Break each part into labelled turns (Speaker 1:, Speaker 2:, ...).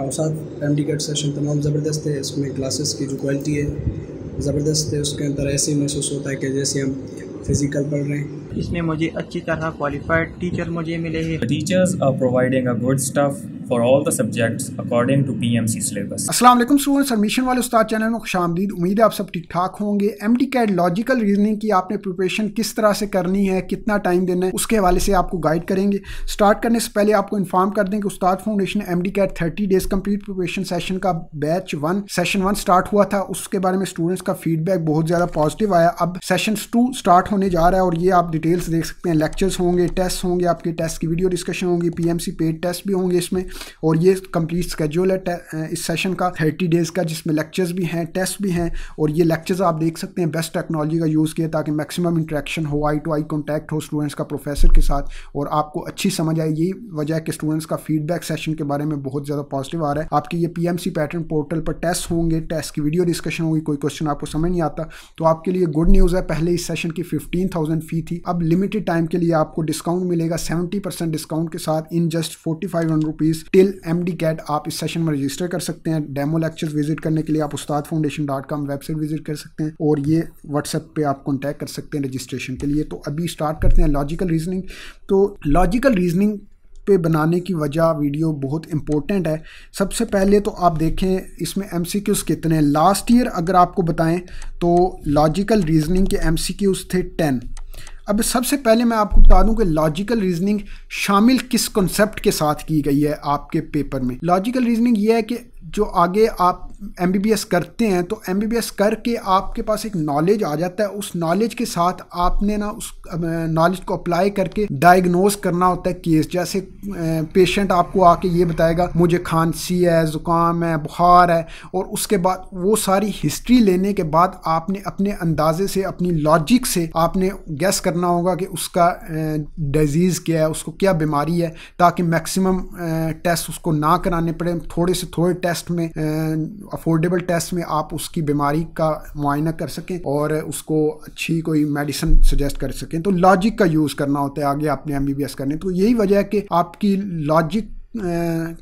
Speaker 1: और साथ M D session तमाम ज़बरदस्त है इसमें क्लासेस की जो क्वालिटी है ज़बरदस्त है उसके अंदर ऐसे ही महसूस होता है कि जैसे हम फिजिकल पढ़ रहे हैं इसमें मुझे अच्छी तरह क्वालिफाइड टीचर मुझे मिले हैं teachers are providing a good staff for all the subjects according to PMC syllabus अस्सलाम वालेकुम स्टूडेंट्स एडमिशन वाले उस्ताद चैनल में खुशामदीद उम्मीद है आप सब ठीक ठाक होंगे एमडी कैड लॉजिकल रीजनिंग की आपने प्रिपरेशन किस तरह से करनी है कितना टाइम देना है उसके हवाले से आपको गाइड करेंगे स्टार्ट करने से पहले आपको इन्फॉर्म कर दें कि Ustad foundation MDCAT 30 days complete preparation session का बैच 1 सेशन 1 स्टार्ट हुआ था उसके बारे में स्टूडेंट्स का फीडबैक बहुत ज्यादा पॉजिटिव आया अब सेशन 2 स्टार्ट होने जा रहा है और ये आप डिटेल्स देख सकते हैं लेक्चर्स होंगे टेस्ट होंगे आपके टेस्ट की वीडियो डिस्कशन होंगी पीएमसी पेड टेस्ट भी होंगे इसमें और ये कंप्लीट स्केड्यूल है इस सेशन का थर्टी डेज़ का जिसमें लेक्चर्स भी हैं टेस्ट भी हैं और ये लेक्चर्स आप देख सकते हैं बेस्ट टेक्नोलॉजी का यूज़ किया ताकि मैक्सिमम इंट्रैक्शन हो आई टू आई कॉन्टैक्ट हो स्टूडेंट्स का प्रोफेसर के साथ और आपको अच्छी समझ आए यही वजह है कि स्टूडेंट्स का फीडबैक सेशन के बारे में बहुत ज़्यादा पॉजिटिव आ रहा है आपके ये पी पैटर्न पोर्टल पर टेस्ट होंगे टेस्ट की वीडियो डिस्कशन होगी कोई क्वेश्चन आपको समझ नहीं आता तो आपके लिए गुड न्यूज़ है पहले इस सेशन की फिफ्टीन थाउजेंड फी थी अब लिमिटेड टाइम के लिए आपको डिस्काउंट मिलेगा सेवेंटी परसेंट डिस्काउंट के साथ in just forty five hundred rupees till MDCAT आप इस सेशन में रजिस्टर कर सकते हैं डेमो लेक्चर विजिट करने के लिए आप Ustad foundation dot com website visit कर सकते हैं और ये व्हाट्सएप पे आप कॉन्टैक्ट कर सकते हैं रजिस्ट्रेशन के लिए तो अभी स्टार्ट करते हैं लॉजिकल रीजनिंग तो लॉजिकल रीजनिंग पे बनाने की वजह वीडियो बहुत इंपॉर्टेंट है सबसे पहले तो आप देखें इसमें एम कितने हैं लास्ट ईयर अगर आपको बताएं तो लॉजिकल रीजनिंग के एम थे टेन अब सबसे पहले मैं आपको बता दूं कि लॉजिकल रीजनिंग शामिल किस कॉन्सेप्ट के साथ की गई है आपके पेपर में लॉजिकल रीजनिंग यह है कि जो आगे आप एम करते हैं तो एम करके आपके पास एक नॉलेज आ जाता है उस नॉलेज के साथ आपने ना उस नॉलेज को अप्लाई करके डायग्नोज करना होता है केस जैसे पेशेंट आपको आके ये बताएगा मुझे खांसी है ज़ुकाम है बुखार है और उसके बाद वो सारी हिस्ट्री लेने के बाद आपने अपने अंदाजे से अपनी लॉजिक से आपने गैस करना होगा कि उसका डिजीज़ क्या है उसको क्या बीमारी है ताकि मैक्सिमम टेस्ट उसको ना कराने पड़े थोड़े से थोड़े टेस्ट टेस्ट में अफोर्डेबल टेस्ट में आप उसकी बीमारी का मुआयना कर सकें और उसको अच्छी कोई मेडिसिन सजेस्ट कर सकें तो लॉजिक का यूज़ करना होता है आगे आपने एम करने तो यही वजह है कि आपकी लॉजिक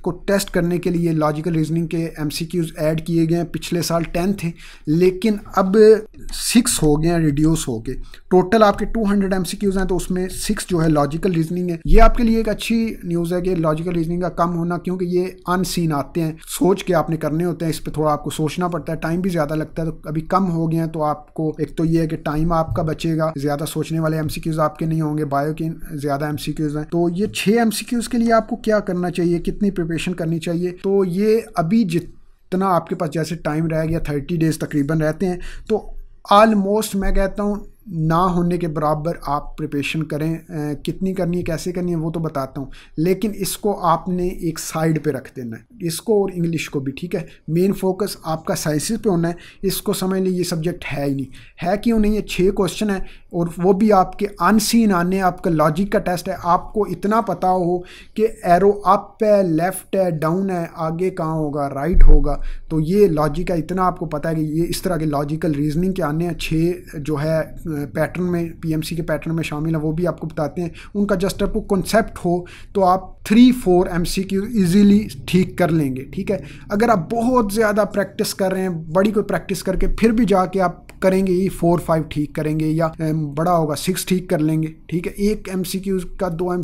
Speaker 1: को टेस्ट करने के लिए लॉजिकल रीजनिंग के एम सी क्यूज़ ऐड किए गए हैं पिछले साल टेंथ थे लेकिन अब सिक्स हो गए हैं रिड्यूस हो गए टोटल आपके 200 हंड्रेड एमसीक्यूज हैं तो उसमें सिक्स जो है लॉजिकल रीजनिंग है ये आपके लिए एक अच्छी न्यूज़ है कि लॉजिकल रीजनिंग का कम होना क्योंकि ये अनसीन आते हैं सोच के आपने करने होते हैं इस पर थोड़ा आपको सोचना पड़ता है टाइम भी ज़्यादा लगता है तो अभी कम हो गए हैं तो आपको एक तो ये है कि टाइम आपका बचेगा ज़्यादा सोचने वाले एम आपके नहीं होंगे बायो के ज़्यादा एम हैं तो ये छः एम के लिए आपको क्या करना चाहिए कितनी प्रिपरेशन करनी चाहिए तो ये अभी जितना आपके पास जैसे टाइम रह गया थर्टी डेज तकरीबन रहते हैं तो आलमोस्ट मैं कहता हूँ ना होने के बराबर आप प्रिपेशन करें आ, कितनी करनी है कैसे करनी है वो तो बताता हूँ लेकिन इसको आपने एक साइड पे रख देना है इसको और इंग्लिश को भी ठीक है मेन फोकस आपका साइंसिस पे होना है इसको समझ लीजिए ये सब्जेक्ट है ही नहीं है क्यों नहीं है छः क्वेश्चन है और वो भी आपके अनसीन आने आपका लॉजिक का टेस्ट है आपको इतना पता हो कि एरो अप है लेफ़्ट है डाउन है आगे कहाँ होगा राइट होगा तो ये लॉजिक का इतना आपको पता है कि ये इस तरह के लॉजिकल रीजनिंग के आने हैं छः जो है पैटर्न में पीएमसी के पैटर्न में शामिल है वो भी आपको बताते हैं उनका जस्ट आपको कॉन्सेप्ट हो तो आप three four MCQ easily ठीक कर लेंगे ठीक है अगर आप बहुत ज़्यादा प्रैक्टिस कर रहे हैं बड़ी कोई प्रैक्टिस करके फिर भी जाके आप करेंगे ये फोर फाइव ठीक करेंगे या बड़ा होगा सिक्स ठीक कर लेंगे ठीक है एक एम का दो एम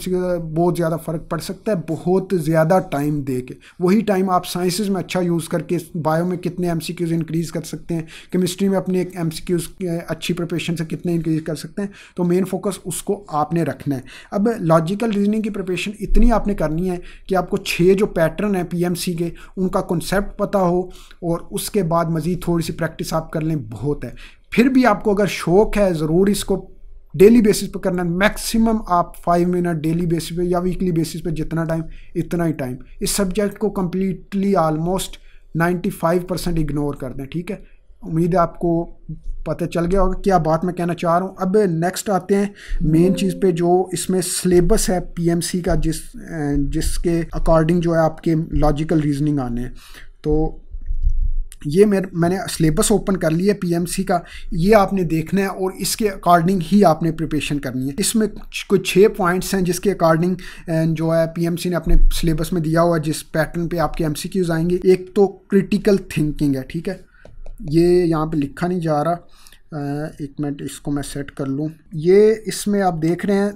Speaker 1: बहुत ज़्यादा फ़र्क पड़ सकता है बहुत ज़्यादा टाइम दे के वही टाइम आप साइंसेज में अच्छा यूज़ करके बायो में कितने एम इंक्रीज़ कर सकते हैं केमिस्ट्री में अपने एम अच्छी प्रिपरेशन से कितने इंक्रीज कर सकते हैं तो मेन फोकस उसको आपने रखना है अब लॉजिकल रीजनिंग की प्रिपरेशन इतनी आपने करनी है कि आपको छः जो पैटर्न है पी के उनका कॉन्सेप्ट पता हो और उसके बाद मज़ीद थोड़ी सी प्रैक्टिस आप कर लें बहुत है फिर भी आपको अगर शौक है ज़रूर इसको डेली बेसिस पर करना मैक्सिमम आप फाइव मिनट डेली बेसिस पे या वीकली बेसिस पे जितना टाइम इतना ही टाइम इस सब्जेक्ट को कम्प्लीटली आलमोस्ट 95 परसेंट इग्नोर कर दें ठीक है उम्मीद है आपको पता चल गया होगा क्या बात मैं कहना चाह रहा हूँ अब नेक्स्ट आते हैं मेन चीज़ पे जो इसमें सिलेबस है पीएमसी का जिस जिसके अकॉर्डिंग जो है आपके लॉजिकल रीजनिंग आने हैं तो ये मेरे मैंने सिलेबस ओपन कर लिया है पीएमसी का ये आपने देखना है और इसके अकॉर्डिंग ही आपने प्रिपरेशन करनी है इसमें कुछ छः पॉइंट्स हैं जिसके अकॉर्डिंग जो है पीएमसी ने अपने सिलेबस में दिया हुआ जिस पैटर्न पे आपके एमसीक्यूज आएंगे एक तो क्रिटिकल थिंकिंग है ठीक है ये यहाँ पे लिखा नहीं जा रहा एक मिनट इसको मैं सेट कर लूँ ये इसमें आप देख रहे हैं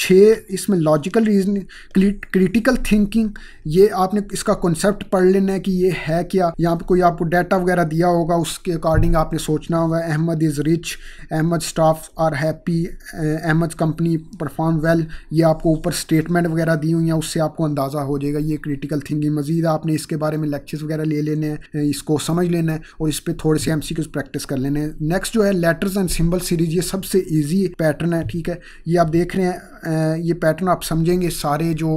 Speaker 1: छः इसमें लॉजिकल रीजनिंग क्रिटिकल थिंकिंग ये आपने इसका कॉन्सेप्ट पढ़ लेना है कि ये है क्या यहाँ पे कोई आपको डाटा वगैरह दिया होगा उसके अकॉर्डिंग आपने सोचना होगा Ahmed is rich Ahmed staff are happy Ahmed company perform well ये आपको ऊपर स्टेटमेंट वगैरह दी हुई हैं उससे आपको अंदाज़ा हो जाएगा ये क्रिटिकल थिंकिंग मजीद आपने इसके बारे में लेक्चर्स वगैरह ले लेने हैं इसको समझ लेना है और इस पर थोड़े से एम प्रैक्टिस कर लेने हैं नेक्स्ट जो है लेटर्स एंड सिम्बल सीरीज ये सबसे ईजी पैटर्न है ठीक है ये आप देख रहे हैं ये पैटर्न आप समझेंगे सारे जो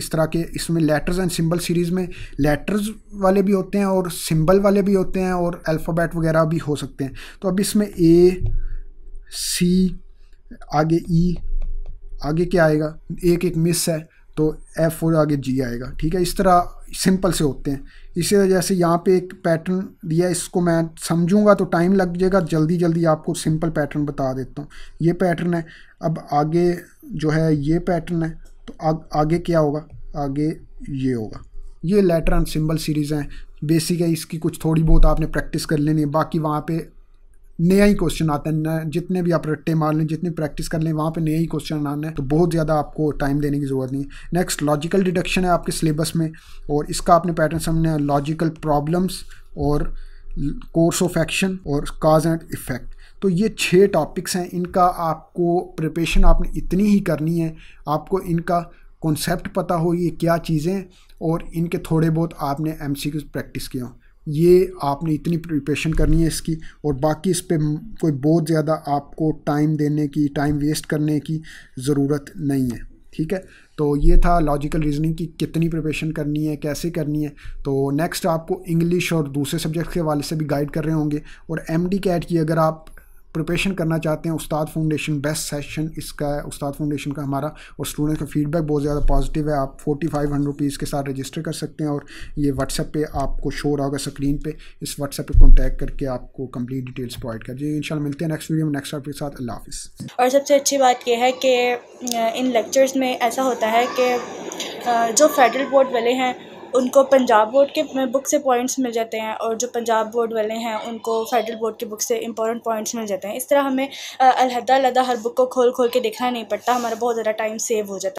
Speaker 1: इस तरह के इसमें लेटर्स एंड सिंबल सीरीज़ में लेटर्स वाले भी होते हैं और सिंबल वाले भी होते हैं और अल्फ़ाबेट वगैरह भी हो सकते हैं तो अब इसमें ए सी आगे ई e, आगे क्या आएगा एक एक मिस है तो एफ और आगे जी आएगा ठीक है इस तरह सिंपल से होते हैं इसी वजह से यहाँ पे एक पैटर्न दिया इसको मैं समझूंगा तो टाइम लग जाएगा जल्दी जल्दी आपको सिंपल पैटर्न बता देता हूँ ये पैटर्न है अब आगे जो है ये पैटर्न है तो आ, आगे क्या होगा आगे ये होगा ये लेटर एंड सिंबल सीरीज़ हैं बेसिक है इसकी कुछ थोड़ी बहुत आपने प्रैक्टिस कर लेनी है बाकी वहाँ पे नया ही क्वेश्चन आता है जितने भी आप रट्टे मार लें जितनी प्रैक्टिस कर लें वहाँ पे नया ही क्वेश्चन आना है तो बहुत ज़्यादा आपको टाइम देने की ज़रूरत नहीं है नेक्स्ट लॉजिकल डिडक्शन है आपके सिलेबस में और इसका आपने पैटर्न समझना है लॉजिकल प्रॉब्लम्स और कोर्स ऑफ एक्शन और काज एंड इफेक्ट तो ये छः टॉपिक्स हैं इनका आपको प्रिपरेशन आपने इतनी ही करनी है आपको इनका कॉन्सेप्ट पता हो ये क्या चीज़ें और इनके थोड़े बहुत आपने एम प्रैक्टिस किए हों ये आपने इतनी प्रिपरेशन करनी है इसकी और बाकी इस पर कोई बहुत ज़्यादा आपको टाइम देने की टाइम वेस्ट करने की ज़रूरत नहीं है ठीक है तो ये था लॉजिकल रीजनिंग की कितनी प्रिपरेशन करनी है कैसे करनी है तो नेक्स्ट आपको इंग्लिश और दूसरे सब्जेक्ट के हवाले से भी गाइड कर रहे होंगे और एम डी कैट की अगर आप प्रिपरेशन करना चाहते हैं उस्ताद फाउंडेशन बेस्ट सेशन इसका है उस्ताद फाउंडेशन का हमारा और स्टूडेंट का फीडबैक बहुत ज़्यादा पॉजिटिव है आप फोर्टी फाइव हंड्रेड रुपीज़ के साथ रजिस्टर कर सकते हैं और ये व्हाट्सएप पे आपको शो रहा होगा स्क्रीन पे इस व्हाट्सएप पे कॉन्टैक्ट करके आपको कंप्लीट डिटेल्स प्रोवाइड कर दिए इंशाल्लाह मिलते हैं नेक्स्ट वीडियो में नेक्स्ट आपके के साथ अल्लाह हाफ़ और सबसे अच्छी बात यह है कि इन लेक्चर्स में ऐसा होता है कि जो फेडरल बोर्ड वाले हैं उनको पंजाब बोर्ड के बुक से पॉइंट्स मिल जाते हैं और जो पंजाब बोर्ड वाले हैं उनको फेडरल बोर्ड की बुक से इंपॉर्टेंट पॉइंट्स मिल जाते हैं इस तरह हमें अलहदा अलहदा हर बुक को खोल खोल के देखना नहीं पड़ता हमारा बहुत ज़्यादा टाइम सेव हो जाता है